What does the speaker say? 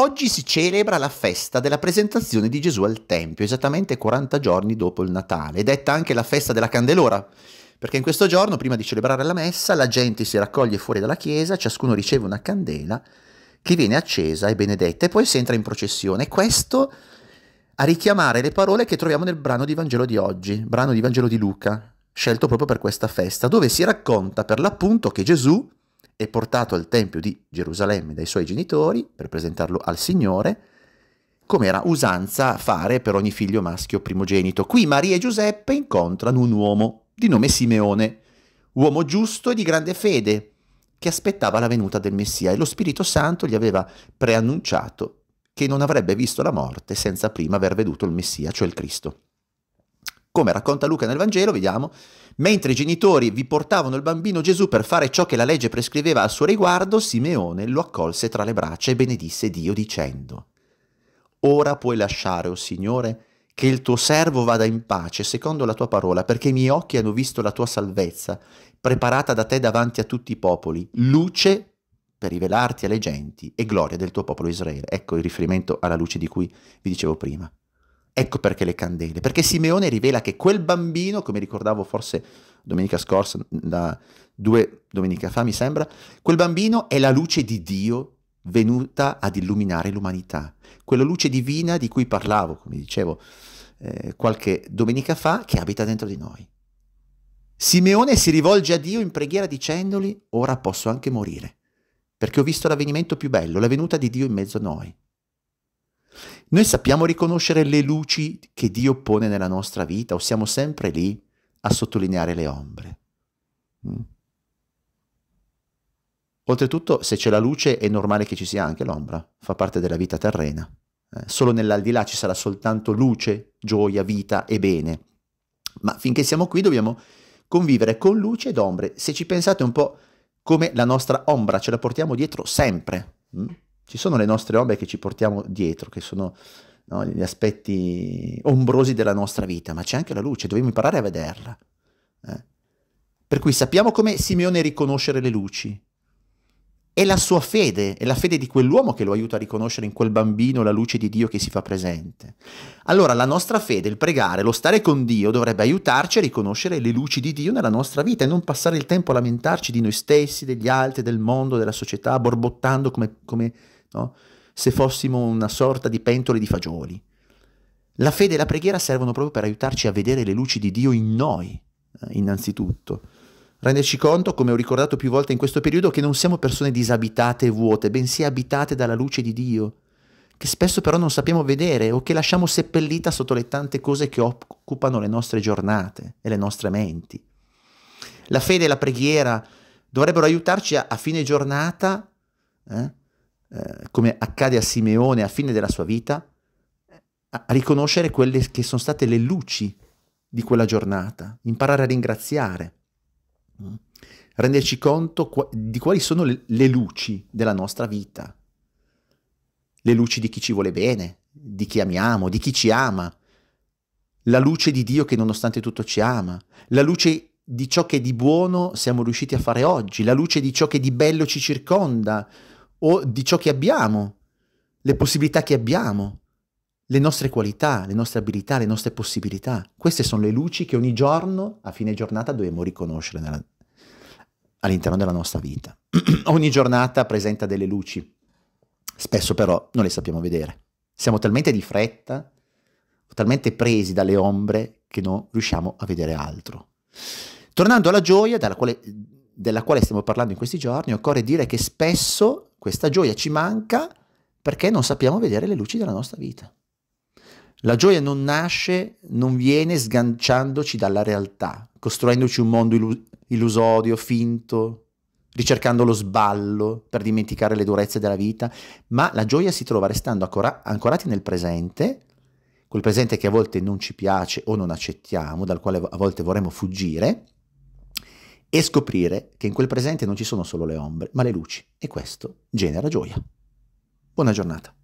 Oggi si celebra la festa della presentazione di Gesù al Tempio, esattamente 40 giorni dopo il Natale, detta anche la festa della Candelora, perché in questo giorno, prima di celebrare la messa, la gente si raccoglie fuori dalla chiesa, ciascuno riceve una candela che viene accesa e benedetta e poi si entra in processione. Questo a richiamare le parole che troviamo nel brano di Vangelo di oggi, brano di Vangelo di Luca, scelto proprio per questa festa, dove si racconta per l'appunto che Gesù e portato al Tempio di Gerusalemme dai suoi genitori per presentarlo al Signore, come era usanza fare per ogni figlio maschio primogenito. Qui Maria e Giuseppe incontrano un uomo di nome Simeone, uomo giusto e di grande fede, che aspettava la venuta del Messia e lo Spirito Santo gli aveva preannunciato che non avrebbe visto la morte senza prima aver veduto il Messia, cioè il Cristo. Come racconta Luca nel Vangelo, vediamo, mentre i genitori vi portavano il bambino Gesù per fare ciò che la legge prescriveva al suo riguardo, Simeone lo accolse tra le braccia e benedisse Dio dicendo, Ora puoi lasciare, o oh Signore, che il tuo servo vada in pace secondo la tua parola, perché i miei occhi hanno visto la tua salvezza, preparata da te davanti a tutti i popoli, luce per rivelarti alle genti e gloria del tuo popolo Israele. Ecco il riferimento alla luce di cui vi dicevo prima. Ecco perché le candele, perché Simeone rivela che quel bambino, come ricordavo forse domenica scorsa, da due domenica fa mi sembra, quel bambino è la luce di Dio venuta ad illuminare l'umanità, quella luce divina di cui parlavo, come dicevo eh, qualche domenica fa, che abita dentro di noi. Simeone si rivolge a Dio in preghiera dicendogli ora posso anche morire, perché ho visto l'avvenimento più bello, la venuta di Dio in mezzo a noi. Noi sappiamo riconoscere le luci che Dio pone nella nostra vita o siamo sempre lì a sottolineare le ombre. Mm. Oltretutto, se c'è la luce è normale che ci sia anche l'ombra, fa parte della vita terrena. Eh, solo nell'aldilà ci sarà soltanto luce, gioia, vita e bene. Ma finché siamo qui dobbiamo convivere con luce ed ombre. Se ci pensate un po' come la nostra ombra ce la portiamo dietro sempre. Mm? Ci sono le nostre robe che ci portiamo dietro, che sono no, gli aspetti ombrosi della nostra vita, ma c'è anche la luce, dobbiamo imparare a vederla. Eh? Per cui sappiamo come Simeone riconoscere le luci. È la sua fede, è la fede di quell'uomo che lo aiuta a riconoscere in quel bambino la luce di Dio che si fa presente. Allora la nostra fede, il pregare, lo stare con Dio dovrebbe aiutarci a riconoscere le luci di Dio nella nostra vita e non passare il tempo a lamentarci di noi stessi, degli altri, del mondo, della società, borbottando come, come no? se fossimo una sorta di pentole di fagioli. La fede e la preghiera servono proprio per aiutarci a vedere le luci di Dio in noi, eh, innanzitutto. Renderci conto, come ho ricordato più volte in questo periodo, che non siamo persone disabitate e vuote, bensì abitate dalla luce di Dio, che spesso però non sappiamo vedere o che lasciamo seppellita sotto le tante cose che occupano le nostre giornate e le nostre menti. La fede e la preghiera dovrebbero aiutarci a, a fine giornata eh, eh, come accade a Simeone a fine della sua vita, a riconoscere quelle che sono state le luci di quella giornata, imparare a ringraziare, mm, renderci conto di quali sono le, le luci della nostra vita, le luci di chi ci vuole bene, di chi amiamo, di chi ci ama, la luce di Dio che nonostante tutto ci ama, la luce di ciò che di buono siamo riusciti a fare oggi, la luce di ciò che di bello ci circonda, o di ciò che abbiamo, le possibilità che abbiamo, le nostre qualità, le nostre abilità, le nostre possibilità. Queste sono le luci che ogni giorno, a fine giornata, dobbiamo riconoscere nella, all'interno della nostra vita. ogni giornata presenta delle luci, spesso però non le sappiamo vedere. Siamo talmente di fretta, talmente presi dalle ombre che non riusciamo a vedere altro. Tornando alla gioia della quale, della quale stiamo parlando in questi giorni, occorre dire che spesso questa gioia ci manca perché non sappiamo vedere le luci della nostra vita. La gioia non nasce, non viene sganciandoci dalla realtà, costruendoci un mondo illu- illusorio, finto, ricercando lo sballo per dimenticare le durezze della vita, ma la gioia si trova restando ancora- ancorati nel presente, quel presente che a volte non ci piace o non accettiamo, dal quale a volte vorremmo fuggire, e scoprire che in quel presente non ci sono solo le ombre, ma le luci e questo genera gioia. Buona giornata.